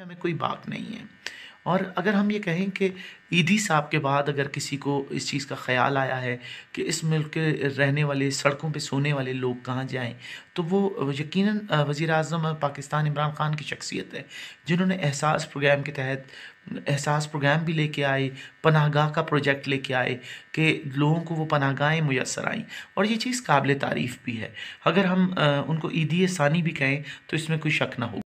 हमें कोई बात नहीं है और अगर हम ये कहें कि ईदी साहब के बाद अगर किसी को इस चीज़ का ख्याल आया है कि इस मुल्क के रहने वाले सड़कों पे सोने वाले लोग कहाँ जाएं तो वो यकीनन वज़ी अजम पाकिस्तान इमरान ख़ान की शख्सियत है जिन्होंने एहसास प्रोग्राम के तहत एहसास प्रोग्राम भी लेके आए पनाहगाह का प्रोजेक्ट लेके आए कि लोगों को वो गाहें मैसर आईं और ये चीज़ काबिल तारीफ़ भी है अगर हम उनको ईदी सानी भी कहें तो इसमें कोई शक ना हो